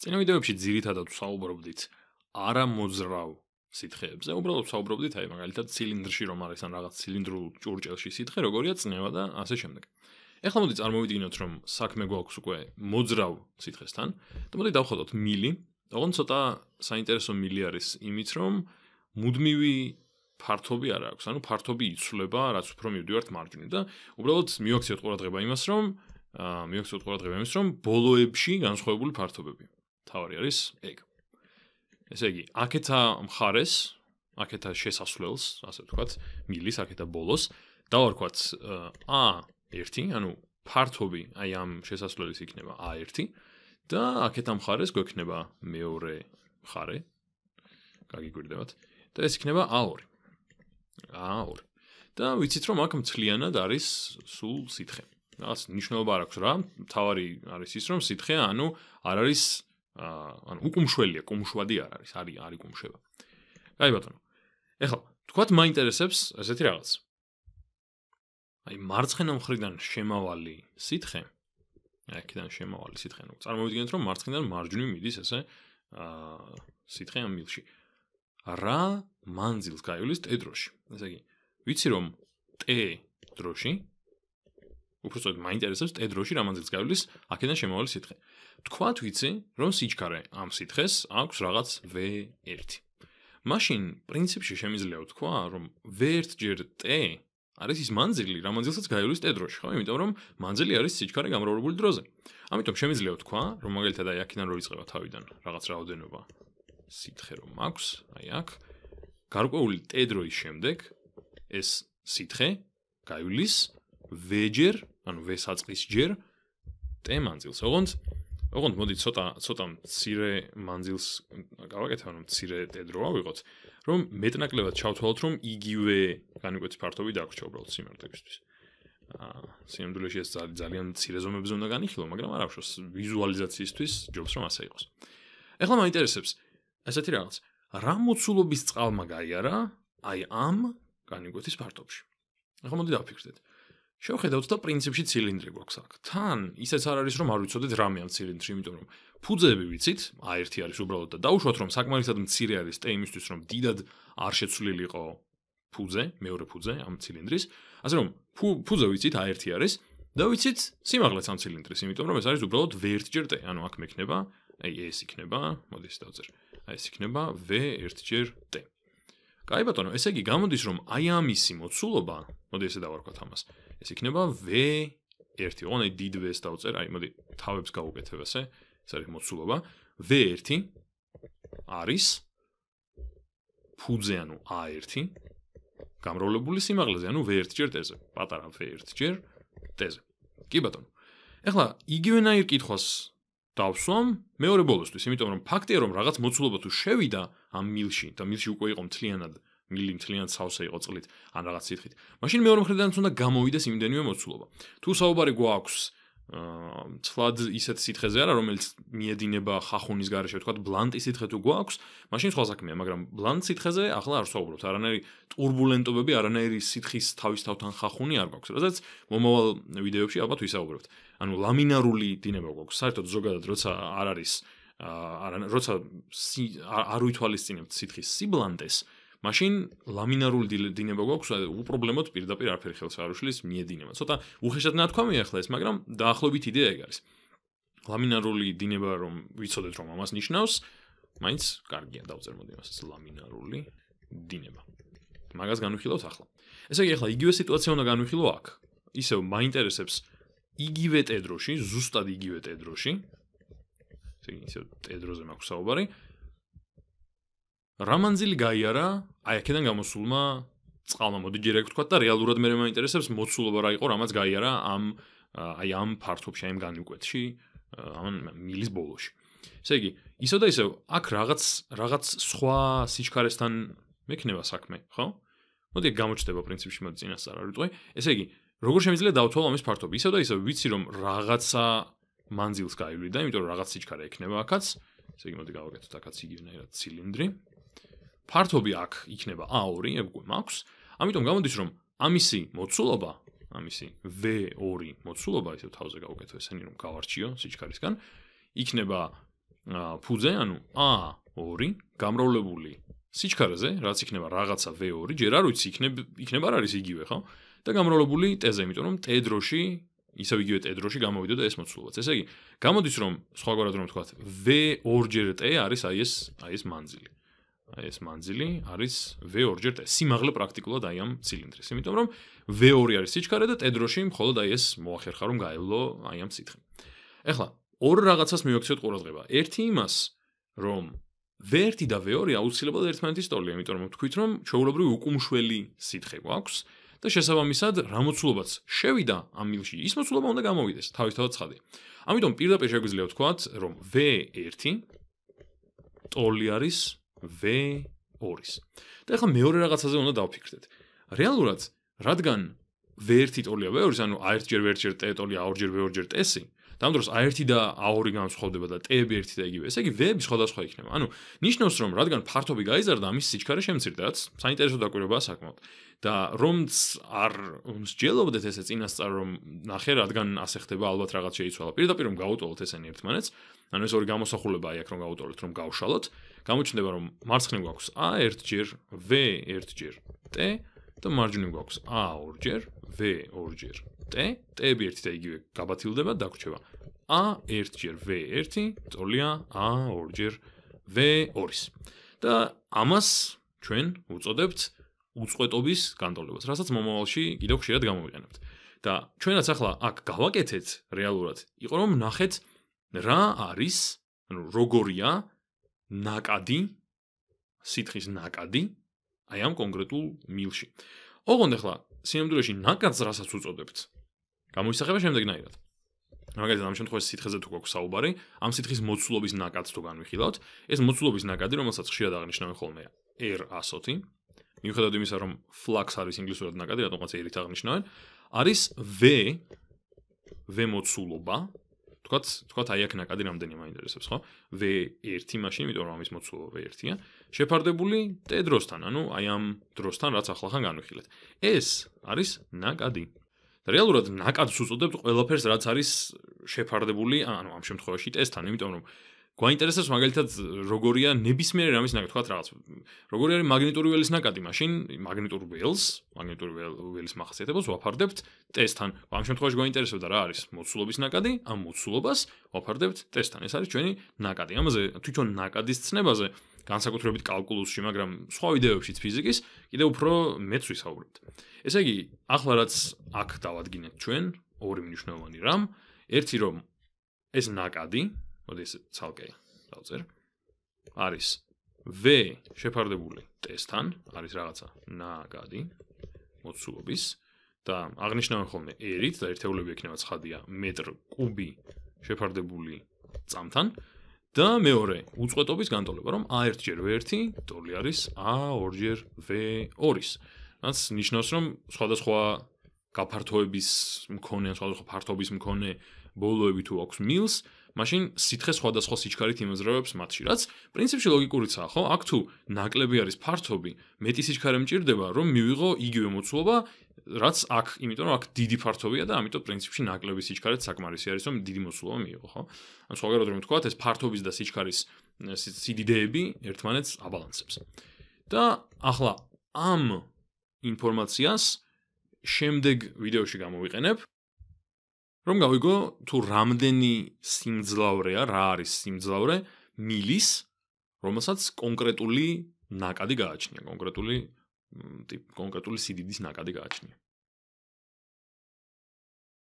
წინა ვიდეოებში ძირითადად ვსაუბრობდით არამოძრავ სითხეებზე, უბრალოდ ვსაუბრობდით აი მაგალითად ცილინდრში რომ არის ან რაღაც ცილინდრულ ჭურჭელში სითხე, როგორია წნევა და ასე შემდეგ. ეხლა მოდი წარმოვიდგინოთ რომ საქმე გვაქვს უკვე მოძრავ სითხესთან და მოდი დავხედოთ მილი. ოღონდ ცოტა საინტერესო მილი არის იმით რომ მუდმივი ფართობი არ აქვს, ანუ ფართობი იცვლება, რაც უფრო მივდივართ მარჯვნივ და უბრალოდ მივაქციოთ ყურადღება იმას, რომ აა მივაქციოთ ყურადღება იმას, რომ ბოლოებში განსხვავებული ფართობებია. თავი არის ეგ. ესე იგი, აკეთა მხარეს, აკეთა შესასვლელს, ასე ვთქვათ, მილის აკეთა ბოლოს და ვარქვათ ა 1, ანუ ფართობი აი ამ შესასვლელის იქნება ა 1 და აკეთა მხარეს გვექნება მეორე მხარე. გაგიგვირდებათ. და ეს იქნება ა 2. ა 2. და ვიცით რომ აქ მთლიანად არის სულ სითხე. რაღაც ნიშნულობა არ აქვს რა. თავი არის ის რომ სითხე, ანუ არ არის ანუ უკუმშველია, კუმშვადი არ არის, არის არის კუმშება. აი ბატონო. ეხლა თქვათ მაინტერესებს ესეთი რაღაც. აი მარცხენა მხრიდან შემავალი სითხე. აი კიდან შემავალი სითხე. ნუ წარმოვიდგინეთ რომ მარცხენიდან მარჯვნივ მიდის ესე აა სითხე ამ მილში. რა მანძილს გაივლის ტედროში. ესე იგი, ვიცი რომ ტე დროში უფრო სწორედ მაინტერესებს ტედროში რა მანძილს გავლის აქედან შემოვალი სიტყვა თქვათ ვიცი რომ სიჩქარე ამ სიტხეს აქვს რაღაც v1 მაშინ პრინციპში შემიძლია თქვა რომ v1 ჯერ t არის ის მანძილი რა მანძილსაც გავლის ტედროში ხო იმიტომ რომ მანძილი არის სიჩქარე გამრავლებული დროზე ამიტომ შემიძლია თქვა რომ მაგალითად აი აქედან რო ვიწყება თავიდან რაღაც რაოდენობა სიტხე რომ აქვს აი აქ გარკვეული ტედროის შემდეგ ეს სიტხე გავლის ვეჯერ ანუ ვესაწყის ჯერ ტემანძილს. ოღონდ ოღონდ მოდი ცოტა ცოტა მცირე მანძილს გავაკეთე, ანუ მცირე დედრო ავიღოთ, რომ მეტნაკლებად ჩავთვალოთ, რომ იგივე განეკუთვნის ფართობი დაგვრჩა უბრალოდ სიმართლისთვის. აა სიმდულეში ეს ძალიან მცირე ზომებზე უნდა განიხილო, მაგრამ არ აღშოს ვიზუალიზაციისთვის ჯობს რომ ასე იყოს. ეხლა მაინტერესებს ასეთი რაღაც. რა მოცულობის წყალმა გაიარა? აი ამ განეკუთვნის ფართობში. ახლა მოდი დაფიქრდეთ. აა შევხედავთ და პრინციპში ცილინდრი გვაქვს აქ. თან ისეც არ არის რომ არ ვიცოდეთ რამე ამ ცილინდრში, იმიტომ რომ ფუძეები ვიცით, A1 არის უბრალოდ და დაუშვათ რომ საკმარისად მცირე არის T იმისთვის რომ დიდად არ შეცვლილიყო ფუძე, მეორე ფუძე ამ ცილინდრის. ასე რომ ფუძე ვიცით A1 არის და ვიცით სიმაღლეც ამ ცილინდრის, იმიტომ რომ ეს არის უბრალოდ V1-ჯერ T, ანუ აქ მექნება, აი ეს იქნება, მოდი ეს დავწერ. აი ეს იქნება V1-ჯერ T. კაი ბატონო, ესე იგი გამოდის რომ აი ამისი მოცულობა, მოდი ესე დავარქვათ ამას. ეს იქნება v 1. ონე დიდ v-ს დავწერ, აი მოდი თავებს გავუკეთებ ასე. ეს არის მოცულობა. v 1 არის ფუძე ანუ a 1 გამრავლებული სიმაღლეზე, ანუ v 1 ჯერ t-ზე. პატარა v 1 ჯერ t-ზე. კი ბატონო. ეხლა იგივენაირ კითხვას დავსვამ მეორე ბოლოსთვის, იმიტომ რომ ფაქტია რომ რაღაც მოცულობა თუ შევიდა ამ მილში და მილში უკვე იყო მთლიანად მილი მთლიან ცავსა იყო წყლით ან რაღაც სითხით. მაშინ მეორე მხრიდანაც უნდა გამოვიდეს იმდენივე მოცულობა. თუ საუბარი გვაქვს აა ცვლად ისეთ სითხეზე არა რომელიც მიედინება ხახუნის გარშე თქვა ბლანტი სითხე თუ გვაქვს, მაშინ სხვა საქმეა, მაგრამ ბლანტ სითხეზე ახლა არ საუბრობთ. არანაირი турბულენტობები, არანაირი სითხის თავისთავთან ხახუნი არ გვაქვს. რადგანაც მომავალ ვიდეოებში ალბათ ვისაუბრებთ. ანუ ლამინარული დინება გვაქვს, საერთოდ ზოგადად როცა არ არის აა არა როცა არ უითვალისწინებთ სითხის სიბლანტეს, აა მაშინ ლამინარული დინება გვაქვს, უპრობლემოდ პირდაპირ არაფერი ხელს არ უშლის მიედინება. ცოტა უხეშად ნათქვამია ახლა ეს, მაგრამ დაახლოებით იდეა ეგ არის. ლამინარული დინება რომ ვიცოდეთ რომ ამას ნიშნავს, მაინც კარგია დავწერმოთ იმას ეს ლამინარული დინება. მაგას განვიხილოთ ახლა. ესე იგი ახლა იგივე სიტუაცია უნდა განვიხილო აქ. ისე მაინტერესებს იგივე ტედროში, ზუსტად იგივე ტედროში. ესე იგი ისე ტედროზე მაქვს საუბარი. რამანძილი გაიარა აი აქედან გამოსულმა წყალმომოდი ჯერაკ თქვა და რეალურად მე მეინტერესებს მოცულობა რა იყო რამაც გაიარა ამ აი ამ ფართობში აი ამ განუკვეთში ამ მილის ბოლოში ესე იგი ისო და ისო აქ რაღაც რაღაც სხვა სიჩქარესთან მექნება საქმე ხო მოდი გამოჩდება პრინციპში მოდი წინასწარ არ ვიტყვი ესე იგი როგორ შემიძლია დავთვალო ამის ფართობი ისო და ისო ვიცი რომ რაღაცა მანძილს გაივლი და იმიტომ რომ რაღაც სიჩქარე ექნება აქაც ესე იგი მოდი გავაკეთოთ აქაც იგივე რაღაც ცილინდრი ფართობი აქ იქნება a2 მაქვს ამიტომ გამოდის რომ ამისი მოცულობა ამისი v2 მოცულობა ისევ თავზე გავუკეთო ესენი რომ გავარჩიო სიჩქარისგან იქნება ფუძე ანუ a2 გამრავლებული სიჩქარეზე რაც იქნება რაღაცა v2 ჯერ არ ვიცი იქნება იქნება რა არის იგივე ხო და გამრავლებული t-ზე იმიტომ რომ t-დროში ისევ იგივე t-დროში გამოვიდოდა ეს მოცულობაც ესე იგი გამოდის რომ სხვაგვარად რომ ვთქვა v2 ჯერ t არის აი ეს აი ეს მანძილი ეს მანძილი არის V2-ჯერ და სიმაღლე პრაქტიკულად აი ამ ცილინდრის. იმიტომ რომ V2 არის სიჩქარე და ტედროში მხოლოდ აი ეს მოახერხა რომ გაევლო აი ამ სიტყვი. ეხლა ორ რაღაცას მივაქციოთ ყურადღება. ერთი იმას რომ V1 და V2 აუცილებლად ერთმანეთის ტოლია, იმიტომ რომ თქვით რომ ჩაულობრივი უკუმშველი სიტყვი გვაქვს და შესაბამისად რამოცულობაც შევიდა ამ მილში, ის მოცულობა უნდა გამოვიდეს თავისთავად ხადი. ამიტომ პირდაპირ შეგვიძლია ვთქვათ რომ V1 ტოლი არის v2-ის. და ახლა მეორე რაღაცაზე უნდა დავფიქრდეთ. რეალურად, რადგან v1-ი ტოლია v2-ის, ანუ 1-ჯერ v1-ჯერ t ტოლია 2-ჯერ v2-ჯერ t-ის, და ამ დროს A1 და A2 განსხვავდება და T-ები ერთი და იგივე. ესე იგი V-ები სხვადასხვა იქნება. ანუ ნიშნავს რომ რადგან ფართობი გაიზარდა, ამის სიჩქარე შემცირდაც. საინტერესო დაკვირვებაა საკმაოდ. და რომც არ რომც ჯელობდეთ ესე წინასწარ რომ ნახე რადგან ასე ხდება ალბათ რაღაც შეიცვალა. პირდაპირ რომ გაუტოლოთ ესენი ერთმანეთს, ანუ ეს ორი გამოსახულება აი აქ რომ გაუტოლოთ რომ გავშალოთ, გამოჩნდება რომ მარცხნივ გვაქვს A1 ჯერ V1 ჯერ T და მარჯვნივ გვაქვს A2 ჯერ V2 ჯერ t, t-ები ერთი და იგივე გაბათილდება და გვრჩება a 1-ჯერ v1, ტოლია a 2-ჯერ v2-ის. და ამას ჩვენ უწოდებთ უწყვეტობის განტოლებას, რასაც მომავალში კიდევ ხშირად გამოვიყენებთ. და ჩვენაც ახლა აქ გავაკეთეთ რეალურად, იყო რომ ნახეთ რა არის, ანუ როგორია ნაკადი სითხის ნაკადი აი ამ კონკრეტულ მილში. ოღონდ ახლა სიმდურეში ნაკადს რასაც უწოდებთ, გამოისახება შემდეგნაირად. მაგალითად, ამ შემთხვევაში სითხეზე თუ გვაქვს საუბარი, ამ სითხის მოცულობის ნაკადს თუ განვიხილავთ, ეს მოცულობის ნაკადი, რომელსაც ხშირად აღნიშნავენ ხოლმე R100, მიუხედავად იმისა, რომ flux არის ინგლისურად ნაკადი, რატომღაც ერით აღნიშნავენ, არის V V მოცულობა. თქვათ, თქვათ აი აქ ნაკადი რამდენი მაინტერესებს, ხო? V1 მაშინ, იმიტომ რომ ამის მოცულობა V1-ია, შეფარდებული T დროსთან, ანუ აი ამ დროსთან, რაც ახლახან განვიხილეთ. ეს არის ნაკადი, რეალურად ნაკადს უწოდებთ ყველაფერს რაც არის შეფარდებული ანუ ამ შემთხვევაში ტესტთან იმიტომ რომ გვაინტერესებს მაგალითად როგორია ნებისმიერი რამის ნაკადი თქვა რაღაც როგორი არის მაგნიტური ველის ნაკადი მაშინ მაგნიტურ ველს მაგნიტური ველის მახასიათებელს ვაფარდებთ ტესტთან ამ შემთხვევაში გვაინტერესებდა რა არის მოცულობის ნაკადი ამ მოცულობას ვაფარდებთ ტესტთან ეს არის ჩვენი ნაკადი ამაზე თვითონ ნაკადის ცნებაზე განსაკუთრებით კალკულუსში, მაგრამ სხვა ვიდეოებშიც ფიზიკის კიდევ უფრო მეც ვისაუბრებთ. ესე იგი, ახლა რაც აქ დავადგინეთ ჩვენ, ორი მნიშვნელოვანი რამ, ერთი რომ ეს ნაკადი, მოდი ეს ცალკე დავწერ, არის v შეფარდებული ტესთან, არის რაღაცა ნაკადი მოცულობის და აღნიშნავენ ხოლმე r-ით და ერთეულები ექნება ცხადია მეტრ კუბი შეფარდებული წამთან, და მეორე უწყვეტობის განტოლება, რომ A1-ჯერ V1 ტოლი არის A2-ჯერ V2-ის. რაც ნიშნავს, რომ სხვადასხვა გაფართოების მქონე, სხვადასხვა ფართობის მქონე ბოლოები თუ აქვს მილს, მაშინ სითხე სხვადასხვა სიჩქარით იმოძრავებს მათში, რაც პრინციპში ლოგიკურიცაა, ხო? აქ თუ ნაკლები არის ფართობი, მეტი სიჩქარე მჭირდება, რომ მივიღო იგივე მოცულობა რაც აქ, იმიტომ რომ აქ დიდი ფართობია და ამიტომ პრინციპში ნაკლები სიჩქარეც საკმარისი არის, რომ დიდი მოსულობა მიიღო, ხო? ან სხვაგვარად რომ ვთქვა, ეს ფართობის და სიჩქარის სიდიდეები ერთმანეთს აბალანსებს. და ახლა ამ ინფორმაციას შემდეგ ვიდეოში გამოვიყენებ, რომ გავიგო თუ რამდენი სიმძლავრეა, რა არის სიმძლავრე მილის, რომელსაც კონკრეტული ნაკადი გააჩნია, კონკრეტული ტიპ კონკრეტული სიდიდის ნაკადი გააჩნია.